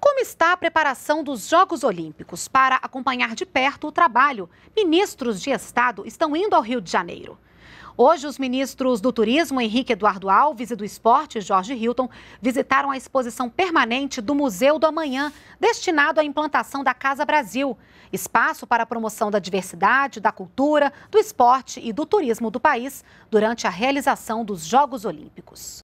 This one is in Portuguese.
Como está a preparação dos Jogos Olímpicos? Para acompanhar de perto o trabalho, ministros de Estado estão indo ao Rio de Janeiro. Hoje, os ministros do Turismo, Henrique Eduardo Alves, e do Esporte, Jorge Hilton, visitaram a exposição permanente do Museu do Amanhã, destinado à implantação da Casa Brasil. Espaço para a promoção da diversidade, da cultura, do esporte e do turismo do país durante a realização dos Jogos Olímpicos.